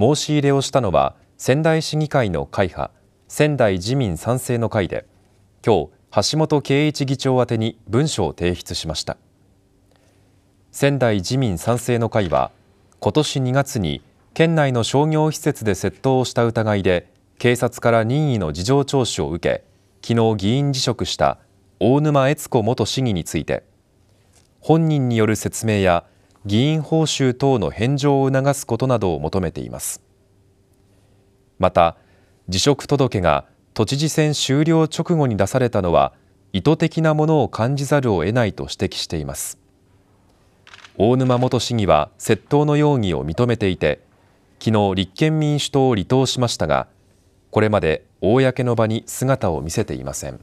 申し入れをしたのは仙台市議会の会派仙台自民賛成の会で今日橋本圭一議長宛に文書を提出しました仙台自民賛成の会は今年2月に県内の商業施設で窃盗をした疑いで警察から任意の事情聴取を受け昨日議員辞職した大沼悦子元市議について本人による説明や議員報酬等の返上を促すことなどを求めていますまた辞職届が都知事選終了直後に出されたのは意図的なものを感じざるを得ないと指摘しています大沼元市議は窃盗の容疑を認めていて昨日立憲民主党を離党しましたがこれまで公の場に姿を見せていません。